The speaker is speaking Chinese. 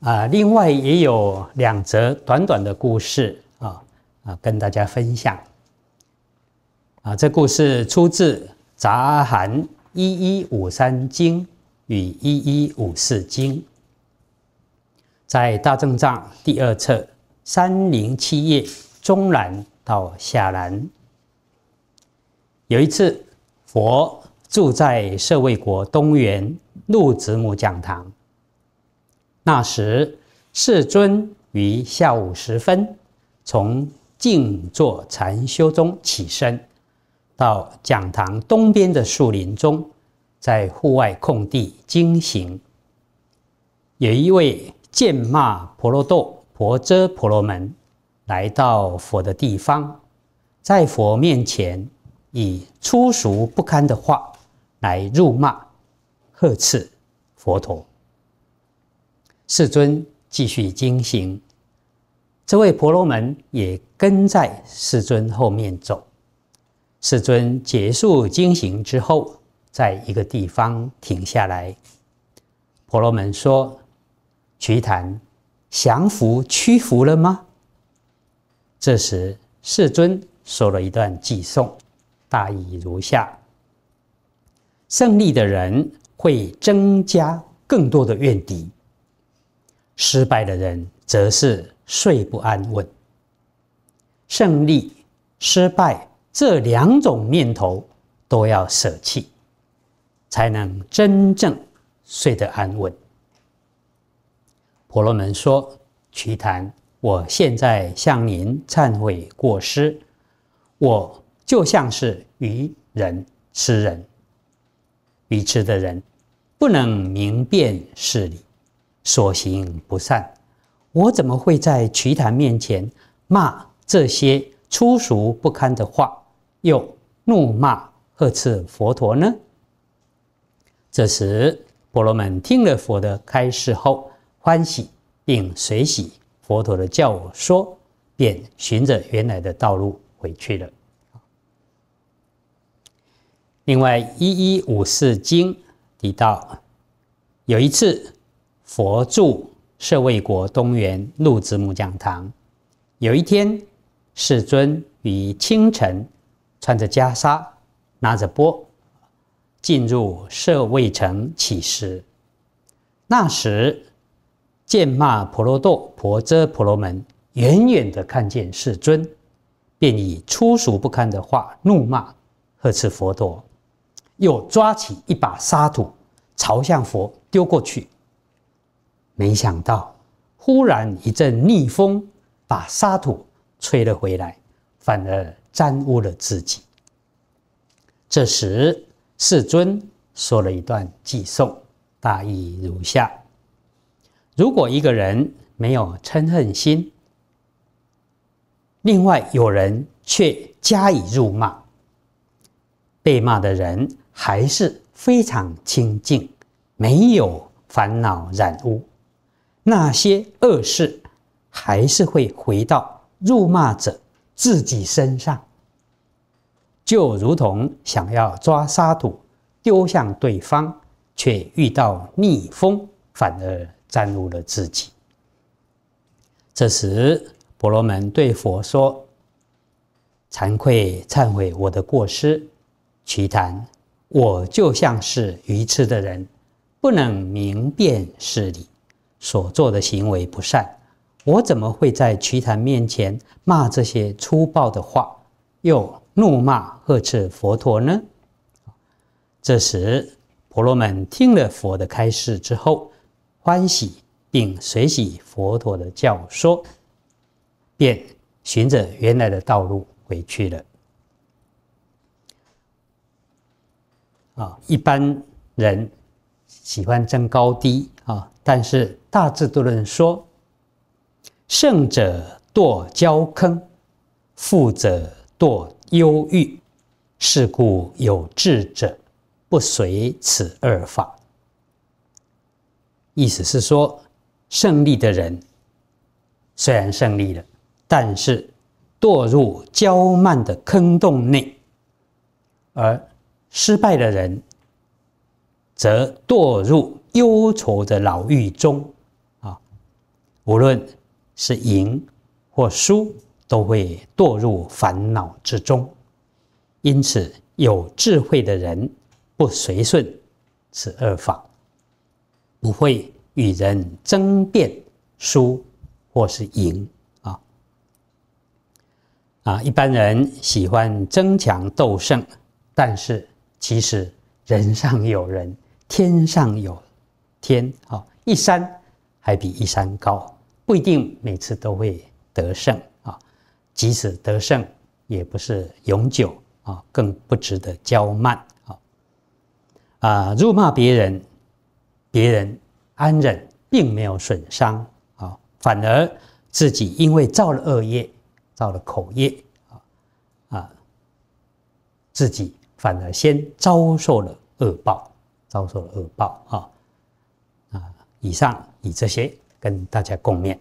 啊，另外也有两则短短的故事啊啊，跟大家分享。啊，这故事出自《杂含一一五三经》与一一五四经，在《大正藏》第二册三零七页中南到下南。有一次，佛住在舍卫国东园鹿子母讲堂。那时，世尊于下午时分，从静坐禅修中起身，到讲堂东边的树林中，在户外空地经行。有一位见骂婆罗豆婆遮婆罗门来到佛的地方，在佛面前以粗俗不堪的话来辱骂、呵斥佛陀。世尊继续精行，这位婆罗门也跟在世尊后面走。世尊结束精行之后，在一个地方停下来。婆罗门说：“瞿昙，降服屈服了吗？”这时，世尊说了一段偈颂，大意如下：胜利的人会增加更多的怨敌。失败的人则是睡不安稳。胜利、失败这两种念头都要舍弃，才能真正睡得安稳。婆罗门说：“瞿昙，我现在向您忏悔过失，我就像是愚人、痴人、愚痴的人，不能明辨事理。”所行不善，我怎么会在瞿昙面前骂这些粗俗不堪的话，又怒骂呵斥佛陀呢？这时，婆罗门听了佛的开示后欢喜，并随喜佛陀的教我说，便循着原来的道路回去了。另外，《一一五四经》提到，有一次。佛住舍卫国东园鹿子木讲堂。有一天，世尊于清晨，穿着袈裟，拿着钵，进入舍卫城乞食。那时，见骂婆罗多婆遮婆罗门远远地看见世尊，便以粗俗不堪的话怒骂：“呵斥佛陀！”又抓起一把沙土，朝向佛丢过去。没想到，忽然一阵逆风把沙土吹了回来，反而沾污了自己。这时，世尊说了一段偈颂，大意如下：如果一个人没有嗔恨心，另外有人却加以辱骂，被骂的人还是非常清净，没有烦恼染污。那些恶事还是会回到辱骂者自己身上，就如同想要抓沙土丢向对方，却遇到逆风，反而沾污了自己。这时，婆罗门对佛说：“惭愧，忏悔我的过失。瞿谈，我就像是愚痴的人，不能明辨事理。”所做的行为不善，我怎么会在瞿昙面前骂这些粗暴的话，又怒骂呵斥佛陀呢？这时，婆罗门听了佛的开示之后，欢喜并随喜佛陀的教说，便循着原来的道路回去了。啊，一般人喜欢争高低啊，但是。大智度论》说，胜者堕焦坑，富者堕忧郁。是故有智者不随此二法。意思是说，胜利的人虽然胜利了，但是堕入骄慢的坑洞内；而失败的人则堕入忧愁的牢狱中。无论是赢或输，都会堕入烦恼之中。因此，有智慧的人不随顺此二法，不会与人争辩输或是赢啊啊！一般人喜欢争强斗胜，但是其实人上有人，天上有天啊，一山还比一山高。不一定每次都会得胜啊！即使得胜，也不是永久啊，更不值得骄慢。啊。啊，辱骂别人，别人安忍，并没有损伤啊，反而自己因为造了恶业，造了口业啊啊，自己反而先遭受了恶报，遭受了恶报啊啊！以上以这些。跟大家共勉。